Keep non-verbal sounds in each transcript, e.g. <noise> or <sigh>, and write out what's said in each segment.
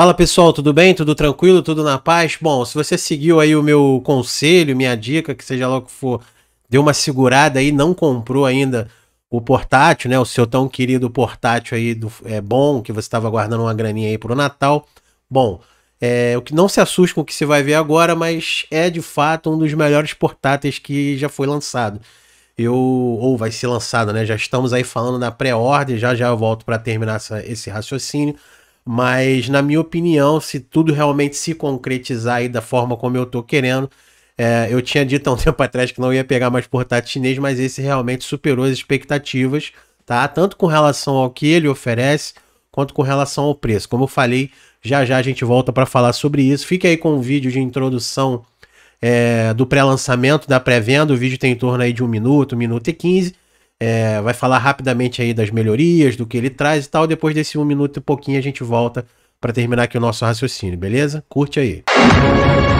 Fala pessoal, tudo bem? Tudo tranquilo? Tudo na paz? Bom, se você seguiu aí o meu conselho, minha dica, que seja lá o que for, deu uma segurada aí, não comprou ainda o portátil, né? O seu tão querido portátil aí do, é bom, que você estava guardando uma graninha aí para o Natal. Bom, é, o que não se assuste com o que você vai ver agora, mas é de fato um dos melhores portáteis que já foi lançado. Eu ou vai ser lançado, né? Já estamos aí falando da pré-ordem, já já eu volto para terminar essa, esse raciocínio. Mas, na minha opinião, se tudo realmente se concretizar aí da forma como eu tô querendo, é, eu tinha dito há um <laughs> tempo atrás que não ia pegar mais portátil chinês, mas esse realmente superou as expectativas, tá? Tanto com relação ao que ele oferece, quanto com relação ao preço. Como eu falei, já já a gente volta para falar sobre isso. Fique aí com o vídeo de introdução é, do pré-lançamento, da pré-venda. O vídeo tem em torno aí de 1 minuto, 1 minuto e 15 é, vai falar rapidamente aí das melhorias, do que ele traz e tal. Depois desse um minuto e pouquinho a gente volta para terminar aqui o nosso raciocínio, beleza? Curte aí. Música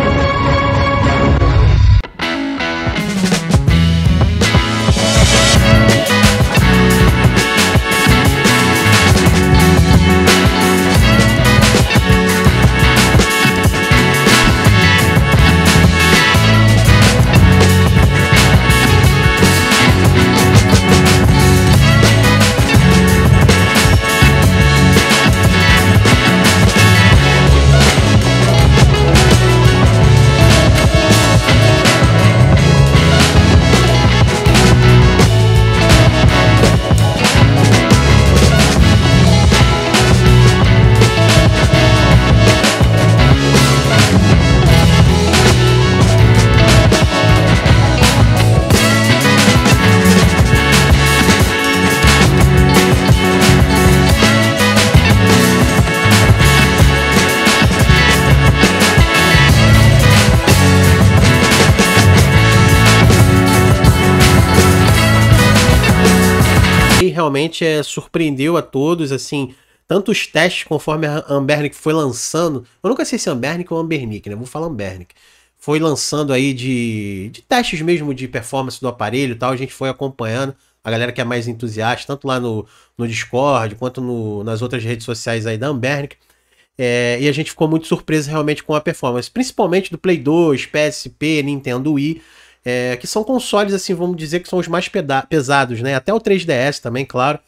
realmente é, surpreendeu a todos, assim, tanto os testes conforme a Ambernic foi lançando. Eu nunca sei se é Ambernic ou Ambernic, né? Vou falar Ambernic. Foi lançando aí de, de testes mesmo de performance do aparelho tal. A gente foi acompanhando a galera que é mais entusiasta, tanto lá no, no Discord quanto no, nas outras redes sociais aí da Ambernic. É, eh, e a gente ficou muito surpreso realmente com a performance, principalmente do Play 2, PSP, Nintendo Wii é, que são consoles, assim, vamos dizer que são os mais pesados, né? Até o 3DS também, claro,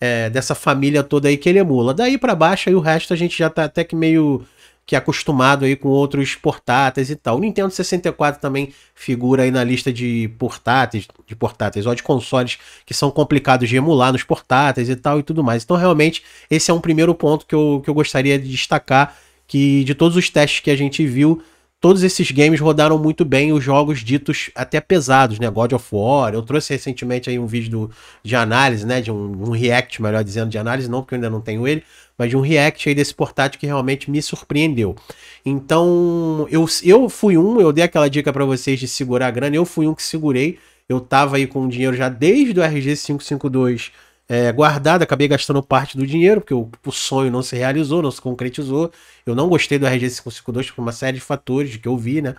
é, dessa família toda aí que ele emula. Daí para baixo, aí o resto a gente já tá até que meio que acostumado aí com outros portáteis e tal. O Nintendo 64 também figura aí na lista de portáteis, de portáteis, ou de consoles que são complicados de emular nos portáteis e tal e tudo mais. Então, realmente, esse é um primeiro ponto que eu, que eu gostaria de destacar, que de todos os testes que a gente viu, todos esses games rodaram muito bem os jogos ditos até pesados, né? God of War, eu trouxe recentemente aí um vídeo do, de análise, né? De um, um, react, melhor dizendo, de análise, não porque eu ainda não tenho ele, mas de um react aí desse portátil que realmente me surpreendeu. Então, eu, eu fui um, eu dei aquela dica para vocês de segurar a grana, eu fui um que segurei, eu tava aí com dinheiro já desde o RG552 é, guardado, acabei gastando parte do dinheiro, porque o, o, sonho não se realizou, não se concretizou. Eu não gostei do RG552 por uma série de fatores que eu vi, né?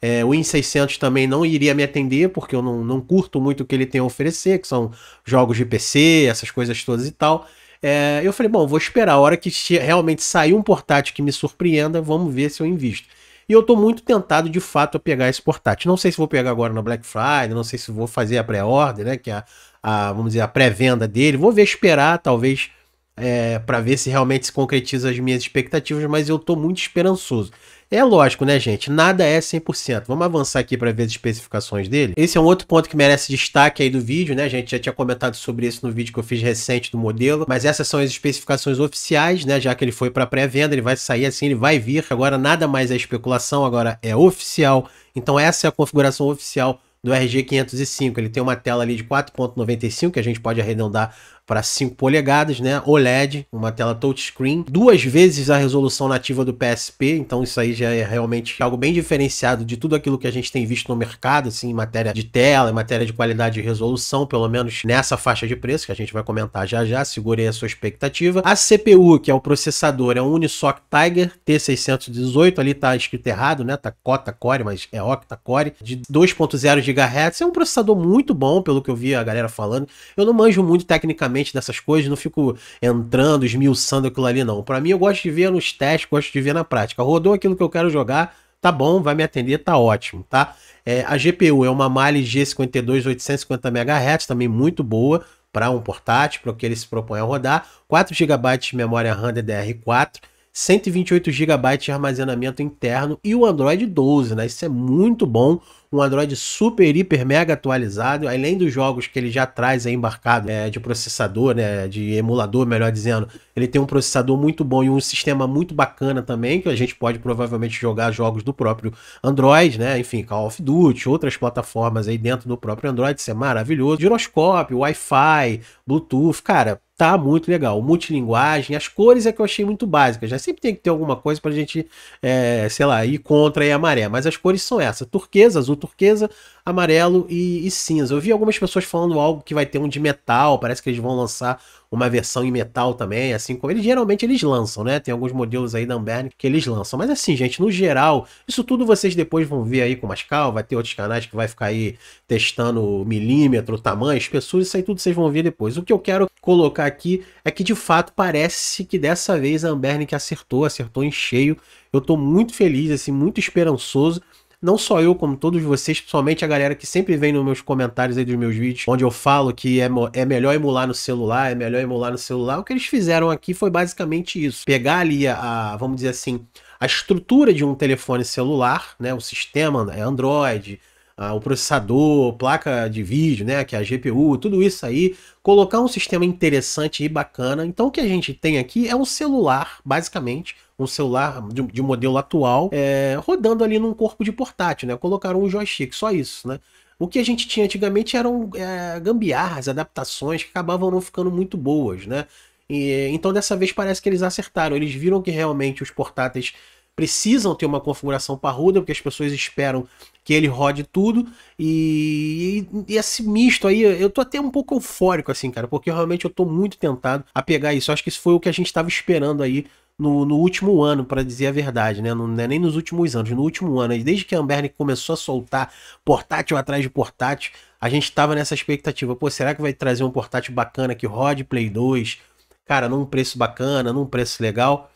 É, o IN600 também não iria me atender, porque eu não, não curto muito o que ele tem a oferecer, que são jogos de PC, essas coisas todas e tal. É, eu falei, bom, vou esperar a hora que realmente sair um portátil que me surpreenda, vamos ver se eu invisto. E eu tô muito tentado, de fato, a pegar esse portátil. Não sei se vou pegar agora no Black Friday, não sei se vou fazer a pré ordem né? Que é a, a, vamos dizer, a pré-venda dele. Vou ver, esperar, talvez, é, para ver se realmente se concretiza as minhas expectativas, mas eu estou muito esperançoso. É lógico, né, gente? Nada é 100%. Vamos avançar aqui para ver as especificações dele. Esse é um outro ponto que merece destaque aí do vídeo, né? A gente já tinha comentado sobre isso no vídeo que eu fiz recente do modelo, mas essas são as especificações oficiais, né? Já que ele foi para pré-venda, ele vai sair assim, ele vai vir. Agora nada mais é especulação, agora é oficial. Então essa é a configuração oficial do RG505. Ele tem uma tela ali de 4.95 que a gente pode arredondar para 5 polegadas, né? OLED, uma tela touchscreen, duas vezes a resolução nativa do PSP, então isso aí já é realmente algo bem diferenciado de tudo aquilo que a gente tem visto no mercado, assim, em matéria de tela, em matéria de qualidade de resolução, pelo menos nessa faixa de preço, que a gente vai comentar já já, segurei a sua expectativa. A CPU, que é o processador, é um Unisoc Tiger T618, ali tá escrito errado, né? Tá cota-core, mas é octa-core, de 2.0 GHz, é um processador muito bom, pelo que eu vi a galera falando. Eu não manjo muito tecnicamente dessas coisas, não fico entrando, esmiuçando aquilo ali, não. Para mim, eu gosto de ver nos testes, gosto de ver na prática. Rodou aquilo que eu quero jogar, tá bom, vai me atender, tá ótimo, tá? É, a GPU é uma Mali G52 850 MHz, também muito boa para um portátil, para o que ele se propõe a rodar. 4 GB de memória RAM DDR4, 128 GB de armazenamento interno e o Android 12, né? Isso é muito bom um Android super, hiper, mega atualizado, além dos jogos que ele já traz aí embarcado é, de processador, né, de emulador, melhor dizendo. Ele tem um processador muito bom e um sistema muito bacana também, que a gente pode provavelmente jogar jogos do próprio Android, né, enfim, Call of Duty, outras plataformas aí dentro do próprio Android, isso é maravilhoso. Giroscópio, Wi-Fi, Bluetooth, cara, tá muito legal. Multilinguagem, as cores é que eu achei muito básicas. Já né? sempre tem que ter alguma coisa pra gente, é, sei lá, ir contra e a maré. Mas as cores são essas: turquesa, azul turquesa, amarelo e, e, cinza. Eu vi algumas pessoas falando algo que vai ter um de metal, parece que eles vão lançar uma versão em metal também, assim como eles geralmente eles lançam, né? Tem alguns modelos aí da Amberne que eles lançam. Mas assim, gente, no geral, isso tudo vocês depois vão ver aí com mais calma, vai ter outros canais que vai ficar aí testando milímetro, tamanho, espessura, isso aí tudo vocês vão ver depois. O que eu quero colocar aqui é que de fato parece que dessa vez a Ambernic acertou, acertou em cheio. Eu tô muito feliz, assim, muito esperançoso não só eu, como todos vocês, principalmente a galera que sempre vem nos meus comentários aí dos meus vídeos, onde eu falo que é, é melhor emular no celular, é melhor emular no celular. O que eles fizeram aqui foi basicamente isso. Pegar ali a, a vamos dizer assim, a estrutura de um telefone celular, né? O sistema é Android, ah, o processador, placa de vídeo, né, que é a GPU, tudo isso aí, colocar um sistema interessante e bacana. Então o que a gente tem aqui é um celular, basicamente, um celular de, de modelo atual é, rodando ali num corpo de portátil, né? Colocaram um joystick, só isso, né? O que a gente tinha antigamente eram é, gambiarras, adaptações que acabavam não ficando muito boas, né? E, então dessa vez parece que eles acertaram, eles viram que realmente os portáteis precisam ter uma configuração parruda, porque as pessoas esperam que ele rode tudo. E, e, esse misto aí, eu tô até um pouco eufórico, assim, cara, porque realmente eu tô muito tentado a pegar isso. acho que isso foi o que a gente estava esperando aí no, no último ano, para dizer a verdade, né? Não, não é nem nos últimos anos, no último ano, desde que a Amberne começou a soltar portátil atrás de portátil, a gente tava nessa expectativa. Pô, será que vai trazer um portátil bacana que rode Play 2? Cara, num preço bacana, num preço legal.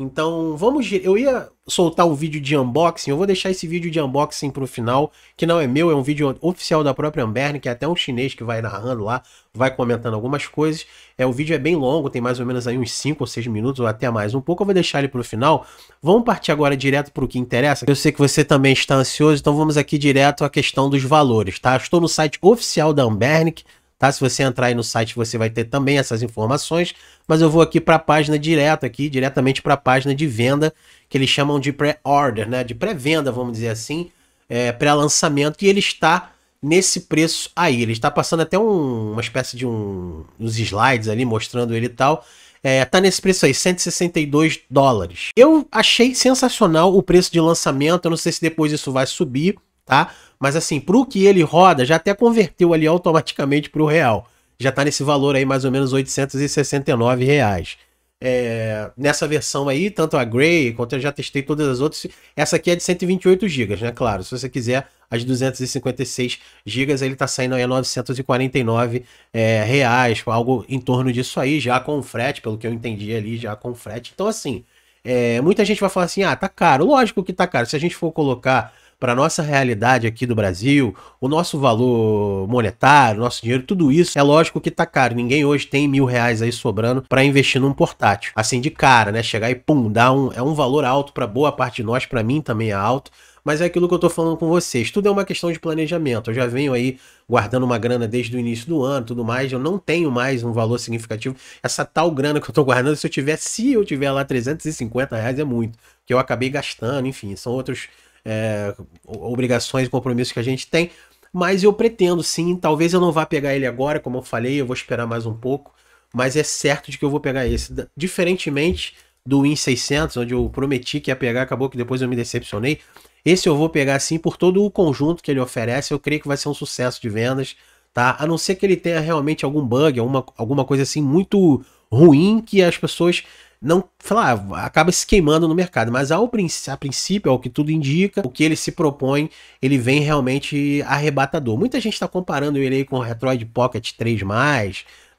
Então, vamos. Eu ia soltar o um vídeo de unboxing, eu vou deixar esse vídeo de unboxing pro final, que não é meu, é um vídeo oficial da própria Amberne, que é até um chinês que vai narrando lá, vai comentando algumas coisas. É, o vídeo é bem longo, tem mais ou menos aí uns 5 ou 6 minutos, ou até mais um pouco. Eu vou deixar ele pro final. Vamos partir agora direto pro que interessa. Eu sei que você também está ansioso, então vamos aqui direto à questão dos valores, tá? Estou no site oficial da Ambernic, tá? Se você entrar aí no site, você vai ter também essas informações, mas eu vou aqui para a página direto aqui, diretamente para a página de venda, que eles chamam de pré-order, né? De pré-venda, vamos dizer assim, é, pré-lançamento, e ele está nesse preço aí. Ele está passando até um, uma espécie de um, uns slides ali, mostrando ele e tal. É, tá nesse preço aí, 162 dólares. Eu achei sensacional o preço de lançamento. Eu não sei se depois isso vai subir, tá? Mas assim, pro que ele roda, já até converteu ali automaticamente pro real. Já tá nesse valor aí, mais ou menos 869 reais. É, nessa versão aí, tanto a Grey quanto eu já testei todas as outras. Essa aqui é de 128 GB, né? Claro, se você quiser as 256 GB, ele tá saindo aí a 949 é, reais, algo em torno disso aí, já com frete, pelo que eu entendi ali, já com frete. Então, assim, é, muita gente vai falar assim: ah, tá caro. Lógico que tá caro. Se a gente for colocar para nossa realidade aqui do Brasil, o nosso valor monetário, nosso dinheiro, tudo isso, é lógico que tá caro. Ninguém hoje tem mil reais aí sobrando para investir num portátil. Assim de cara, né? Chegar e pum, dá um, é um valor alto para boa parte de nós, para mim também é alto. Mas é aquilo que eu tô falando com vocês. Tudo é uma questão de planejamento. Eu já venho aí guardando uma grana desde o início do ano, tudo mais. Eu não tenho mais um valor significativo. Essa tal grana que eu tô guardando, se eu tiver, se eu tiver lá 350 reais, é muito. Que eu acabei gastando, enfim, são outros é, obrigações e compromissos que a gente tem. Mas eu pretendo sim, talvez eu não vá pegar ele agora, como eu falei, eu vou esperar mais um pouco. Mas é certo de que eu vou pegar esse. Diferentemente do Win 600, onde eu prometi que ia pegar, acabou que depois eu me decepcionei. Esse eu vou pegar sim por todo o conjunto que ele oferece. Eu creio que vai ser um sucesso de vendas, tá? A não ser que ele tenha realmente algum bug, alguma, alguma coisa assim muito ruim que as pessoas não lá, acaba se queimando no mercado, mas ao a princípio, ao que tudo indica, o que ele se propõe, ele vem realmente arrebatador. Muita gente está comparando ele aí com o Retroid Pocket 3,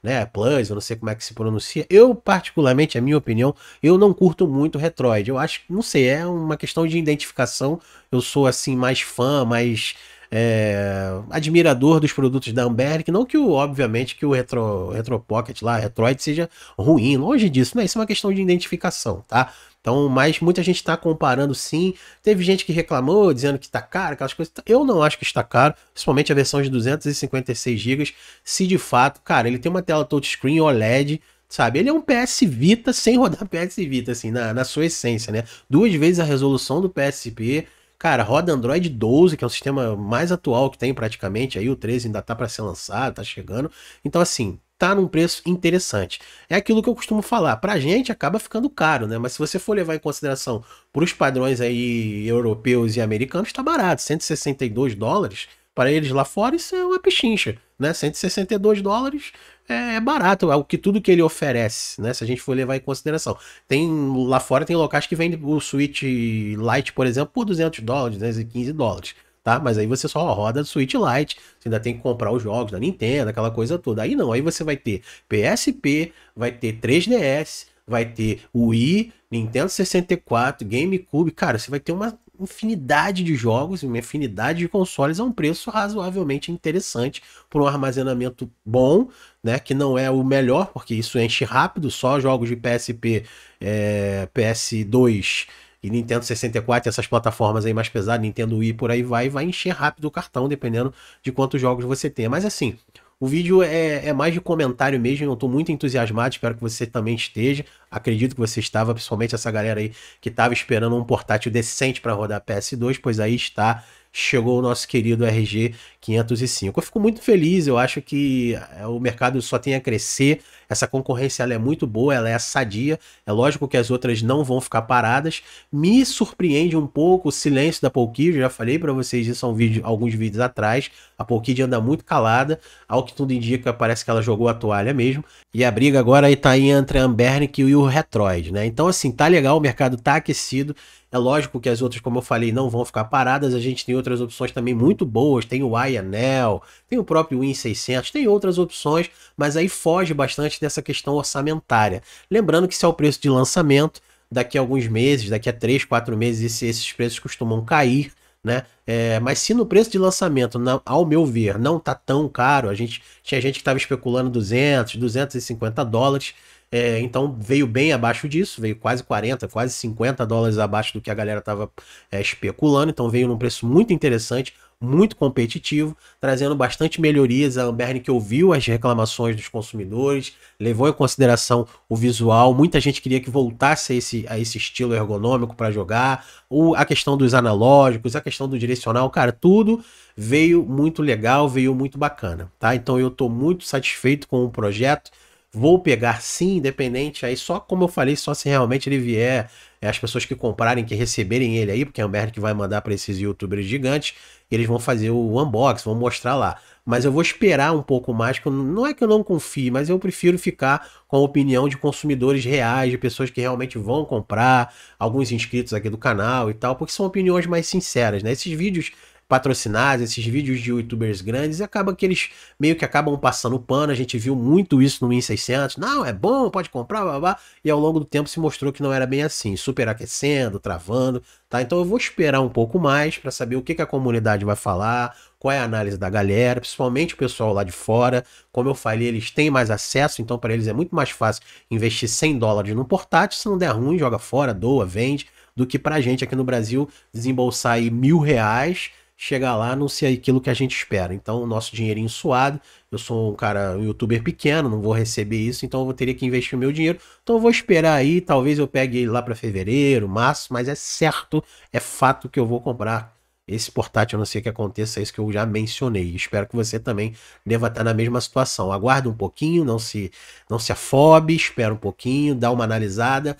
né, Plus, eu não sei como é que se pronuncia. Eu, particularmente, a minha opinião, eu não curto muito Retroid. Eu acho, não sei, é uma questão de identificação. Eu sou assim, mais fã, mais é, admirador dos produtos da Amberg. Não que, o, obviamente, que o Retro, Retro Pocket lá, Retroid, seja ruim. Longe disso, né? Isso é uma questão de identificação, tá? Então, mas muita gente está comparando sim. Teve gente que reclamou, dizendo que está caro, aquelas coisas. Eu não acho que está caro, principalmente a versão de 256 GB. Se de fato, cara, ele tem uma tela touchscreen OLED, sabe? Ele é um PS Vita sem rodar PS Vita, assim, na, na sua essência, né? Duas vezes a resolução do PSP, Cara, roda Android 12, que é o sistema mais atual que tem praticamente, aí o 13 ainda tá para ser lançado, tá chegando. Então assim, tá num preço interessante. É aquilo que eu costumo falar, pra gente acaba ficando caro, né? Mas se você for levar em consideração para os padrões aí europeus e americanos, tá barato, 162 dólares. Para eles lá fora, isso é uma pechincha, né? 162 dólares é, é barato, é o que tudo que ele oferece, né? Se a gente for levar em consideração. Tem lá fora tem locais que vendem o Switch Lite, por exemplo, por 200 dólares, 215 dólares. Tá? Mas aí você só roda Switch Lite, você ainda tem que comprar os jogos da Nintendo, aquela coisa toda. Aí não, aí você vai ter PSP, vai ter 3DS, vai ter Wii, Nintendo 64, GameCube, cara, você vai ter uma infinidade de jogos e uma infinidade de consoles a um preço razoavelmente interessante por um armazenamento bom, né? Que não é o melhor, porque isso enche rápido, só jogos de PSP, é, PS2 e Nintendo 64, essas plataformas aí mais pesadas, Nintendo Wii, por aí vai, vai encher rápido o cartão, dependendo de quantos jogos você tem. Mas assim, o vídeo é, é, mais de comentário mesmo, eu estou muito entusiasmado, espero que você também esteja. Acredito que você estava, principalmente essa galera aí que estava esperando um portátil decente para rodar PS2, pois aí está. Chegou o nosso querido RG, 505. Eu fico muito feliz, eu acho que eh, o mercado só tem a crescer, essa concorrência ela é muito boa, ela é sadia, é lógico que as outras não vão ficar paradas. Me surpreende um pouco o silêncio da Polkid, já falei para vocês isso há um vídeo, alguns vídeos atrás, a Polkid anda muito calada, ao que tudo indica parece que ela jogou a toalha mesmo, e a briga agora está aí entre a Ambernick e o Retroid, né? Então assim, tá legal, o mercado tá aquecido, é lógico que as outras, como eu falei, não vão ficar paradas, a gente tem outras opções também muito boas, tem o AI Painel, tem o próprio Win600, tem outras opções, mas aí foge bastante dessa questão orçamentária. Lembrando que se é o preço de lançamento, daqui a alguns meses, daqui a 3, 4 meses, esses preços costumam cair, né? É, mas se no preço de lançamento, não, ao meu ver, não tá tão caro, a gente tinha gente que estava especulando 200, 250 dólares, é, então veio bem abaixo disso, veio quase 40, quase 50 dólares abaixo do que a galera estava é, especulando. Então veio num preço muito interessante, muito competitivo, trazendo bastante melhorias. A Lamberne que ouviu as reclamações dos consumidores, levou em consideração o visual. Muita gente queria que voltasse a esse, a esse estilo ergonômico para jogar, o, a questão dos analógicos, a questão do direcional, cara, tudo veio muito legal, veio muito bacana, tá? Então eu estou muito satisfeito com o projeto. Vou pegar sim, independente. Aí só como eu falei, só se realmente ele vier, é as pessoas que comprarem, que receberem ele aí, porque é o Merck vai mandar para esses youtubers gigantes, eles vão fazer o unboxing, vão mostrar lá. Mas eu vou esperar um pouco mais, não é que eu não confie, mas eu prefiro ficar com a opinião de consumidores reais, de pessoas que realmente vão comprar, alguns inscritos aqui do canal e tal, porque são opiniões mais sinceras, né? Esses vídeos patrocinados, esses vídeos de youtubers grandes, e acaba que eles meio que acabam passando pano. A gente viu muito isso no Win 600. Não, é bom, pode comprar, blá, blá. E ao longo do tempo se mostrou que não era bem assim, superaquecendo, travando, tá? Então eu vou esperar um pouco mais para saber o que, que a comunidade vai falar, qual é a análise da galera, principalmente o pessoal lá de fora. Como eu falei, eles têm mais acesso, então para eles é muito mais fácil investir 100 dólares num portátil. Se não der ruim, joga fora, doa, vende, do que para a gente aqui no Brasil desembolsar aí mil reais chegar lá não ser aquilo que a gente espera. Então, o nosso dinheirinho suado, eu sou um cara, um youtuber pequeno, não vou receber isso, então eu teria que investir meu dinheiro. Então, eu vou esperar aí, talvez eu pegue lá para fevereiro, março, mas é certo, é fato que eu vou comprar esse portátil, a não ser que aconteça isso que eu já mencionei. Espero que você também deva estar na mesma situação. Aguarde um pouquinho, não se não se afobe, espera um pouquinho, dá uma analisada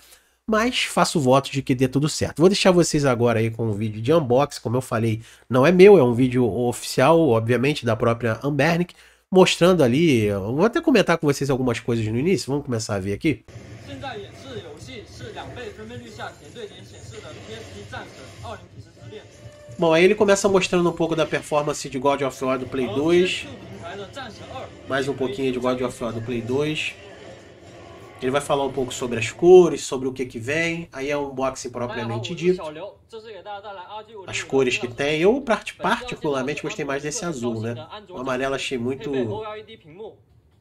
mas faço voto de que dê tudo certo. Vou deixar vocês agora aí com um vídeo de unboxing, como eu falei, não é meu, é um vídeo oficial, obviamente, da própria Ambernic, mostrando ali, vou até comentar com vocês algumas coisas no início, vamos começar a ver aqui. Bom, aí ele começa mostrando um pouco da performance de God of War do Play 2. Mais um pouquinho de God of War do Play 2. Ele vai falar um pouco sobre as cores, sobre o que que vem. Aí é um unboxing propriamente dito. As cores que tem. Eu particularmente tá gostei mais desse azul, né? O amarelo achei muito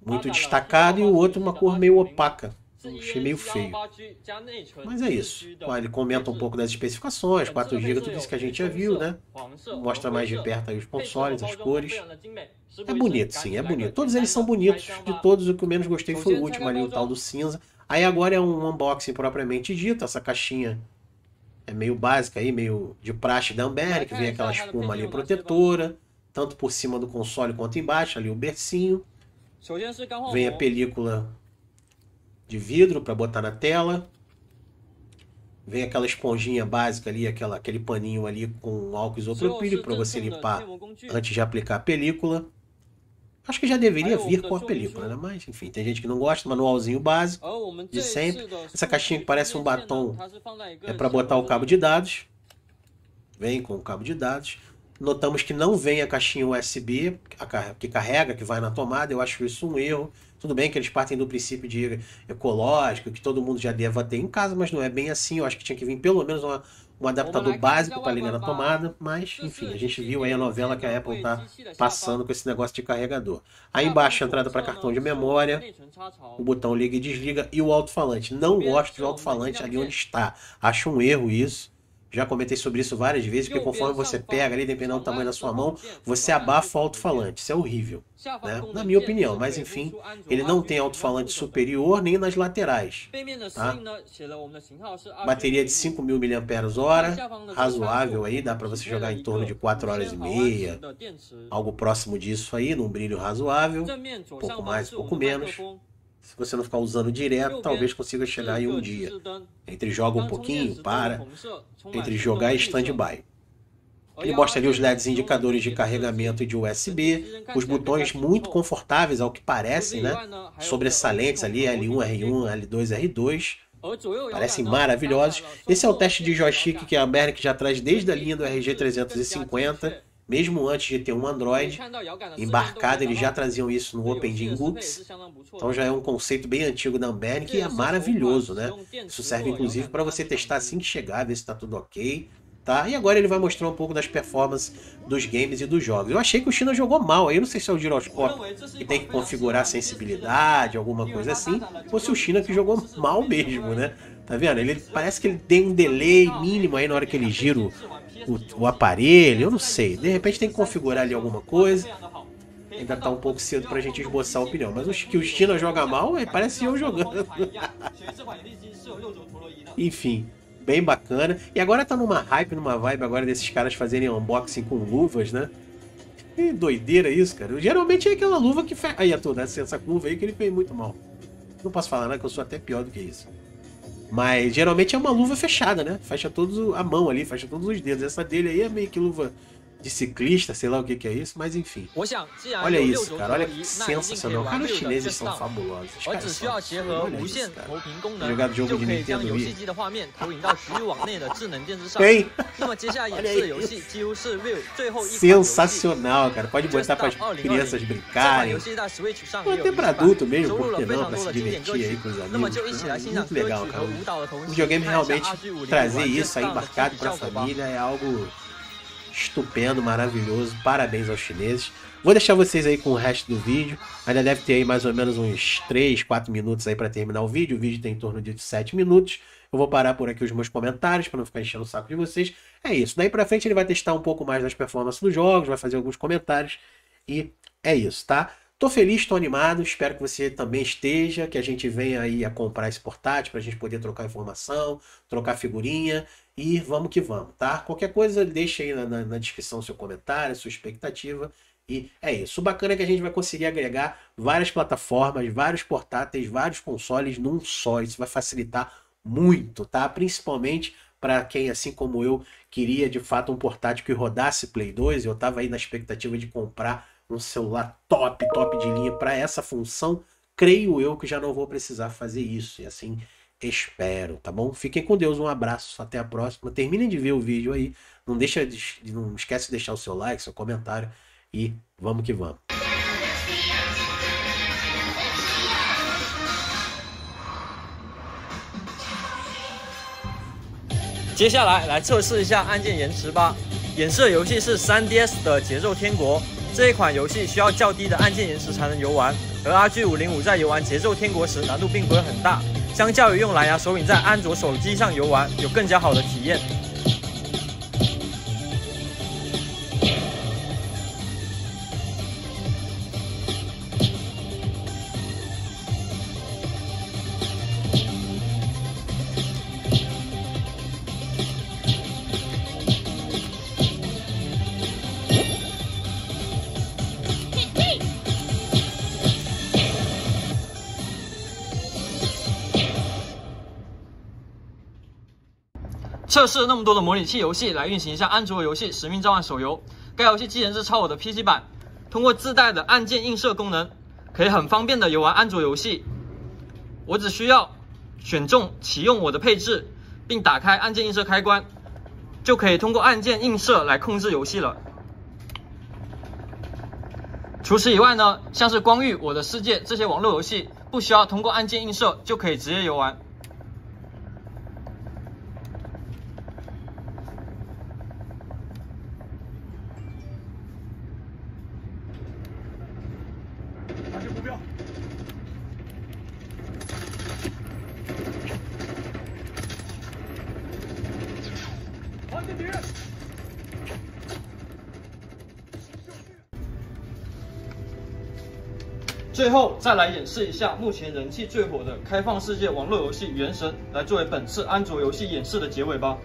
muito destacado e o outro uma cor meio opaca. Eu achei meio feio. Mas é isso. Ele comenta um pouco das especificações, 4 é, GB, tudo isso que a gente já viu, né? Mostra mais de perto aí os consoles, as cores. Né, tá é bonito, sim, é bonito. Todos eles são bonitos. De todos, o que eu menos gostei foi o último ali, o tal do cinza. Aí agora é um unboxing propriamente dito, essa caixinha é meio básica aí, meio de praxe da Amber, que é, vem é, aquela espuma ali protetora, tanto por cima do console quanto embaixo, ali o bercinho. Vem a película de vidro para botar na tela. Vem aquela esponjinha básica ali, aquela, aquele paninho ali com álcool isopropílico para você limpar antes de aplicar a película. Acho que já deveria vir com a película, né? Mas, enfim, tem gente que não gosta, manualzinho básico de sempre. Essa caixinha que parece um batom tá é para botar o cabo de dados. Vem com o cabo de dados. Notamos que não vem a caixinha USB que carrega, que vai na tomada. Eu acho isso um erro. Tudo bem que eles partem do princípio de ecológico, que todo mundo já deva ter em casa, mas não é bem assim. Eu acho que tinha que vir pelo menos uma, um adaptador básico é para ligar na tomada, mas enfim, a gente viu aí a novela que a Apple está é passando com esse negócio de carregador. Aí embaixo, entrada para cartão de memória, o botão liga e desliga e o alto-falante. Não gosto do então, alto-falante ali onde está. Acho um erro isso. Já comentei sobre isso várias vezes, porque conforme você pega ali, dependendo do tamanho da sua mão, você abafa o alto-falante. Isso é horrível, né? na minha opinião. Mas enfim, ele não tem alto-falante superior nem nas laterais. Assim, tá? Assim, Bateria de 5.000 mAh, razoável aí, dá para você jogar em torno de 4 horas e meia, algo próximo disso aí, num brilho razoável, um pouco mais, um pouco menos se você não ficar usando direto, talvez consiga chegar em um dia. Entre joga um pouquinho, para, entre jogar e stand-by. Ele mostra ali os LEDs indicadores de carregamento assim. e de USB, assim, os botões muito confortáveis, ao que parecem, né? Sobressalentes ali, L1, R1, L2, R2. Parecem maravilhosos. Esse é o teste de joystick que a Merck já traz desde a linha do RG350. Mesmo antes de ter um Android embarcado, eles tá já traziam isso no OpenGIN Hooks. É então já é um conceito bem antigo da Amberg que é maravilhoso, né? Isso serve inclusive para você testar assim que chegar, ver se está tudo ok. Tá? E agora ele vai mostrar um pouco das performances dos games e dos jogos. Eu achei que o China jogou mal, eu não sei se é o giroscópio que tem que configurar sensibilidade, alguma coisa tá, tá, assim, ou se o China que jogou mal mesmo, né? Tá vendo? Ele parece que ele tem um delay mínimo aí na hora que ele é, gira o, o aparelho, eu não sei. De repente tem que configurar ali alguma coisa. Ainda tá um pouco cedo pra gente esboçar a opinião. Mas o que o China joga mal, é, parece eu jogando. <laughs> Enfim, bem bacana. E agora tá numa hype, numa vibe agora desses caras fazerem unboxing com luvas, né? Que doideira isso, cara. Geralmente é aquela luva que... Fe... Aí, ator, essa curva aí que ele fez muito mal. Não posso falar nada, né, que eu sou até pior do que isso. Mas geralmente é uma luva fechada, né? Fecha todos a mão ali, fecha todos os dedos. Essa dele aí é meio que luva de ciclista, sei lá o que, que é isso, mas enfim. É olha isso, cara, olha é que sensacional. Cara, os chineses são fabulosos. Os caras são olha isso, cara. Jogar jogo de Nintendo é Wii. Tem! <laughs> olha Sensacional, cara. Pode botar para as crianças brincarem. Ou até para adulto mesmo, por que não? Para se divertir aí com os amigos. Muito legal, cara. O videogame realmente trazer isso aí embarcado para a família é algo estupendo, maravilhoso. Parabéns aos chineses. Vou deixar vocês aí com o resto do vídeo. Ainda deve ter aí mais ou menos uns 3, 4 minutos aí para terminar o vídeo. O vídeo tem em torno de 7 minutos. Eu vou parar por aqui os meus comentários para não ficar enchendo o saco de vocês. É isso. Daí para frente ele vai testar um pouco mais das performances dos jogos, vai fazer alguns comentários e é isso, tá? Tô feliz, tô animado, espero que você também esteja, que a gente venha aí a comprar esse portátil para a gente poder trocar informação, trocar figurinha e vamos que vamos, tá? Qualquer coisa, deixa aí na, na, na descrição seu comentário, sua expectativa e é isso. O bacana é que a gente vai conseguir agregar várias plataformas, vários portáteis, vários consoles num só. Isso vai facilitar muito, tá? Principalmente para quem, assim como eu, queria de fato um portátil que rodasse Play 2. Eu estava aí na expectativa de comprar um celular top, top de linha para essa função, creio eu que já não vou precisar fazer isso. E assim espero, tá bom? Fiquem com Deus, um abraço, até a próxima. Terminem de ver o vídeo aí. Não deixa de, não esquece de deixar o seu like, seu comentário e vamos que vamos. 3 3DS 的《节奏天国》。这一款游戏需要较低的按键延迟才能游玩，而 R G 五零五在游玩节奏天国时难度并不会很大，相较于用蓝牙手柄在安卓手机上游玩，有更加好的体验。测试了那么多的模拟器游戏，来运行一下安卓游戏《使命召唤》手游。该游戏既然是超我的 PC 版，通过自带的按键映射功能，可以很方便的游玩安卓游戏。我只需要选中启用我的配置，并打开按键映射开关，就可以通过按键映射来控制游戏了。除此以外呢，像是《光遇》《我的世界》这些网络游戏，不需要通过按键映射就可以直接游玩。最后再来演示一下目前人气最火的开放世界网络游戏《原神》，来作为本次安卓游戏演示的结尾吧。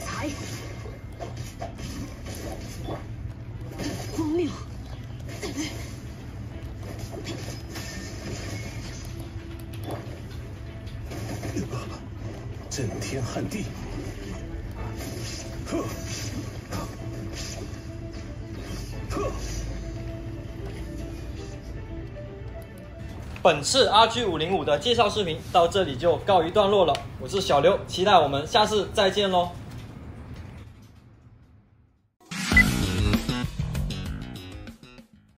才荒谬！震天撼地！本次 RG 五零五的介绍视频到这里就告一段落了。我是小刘，期待我们下次再见喽。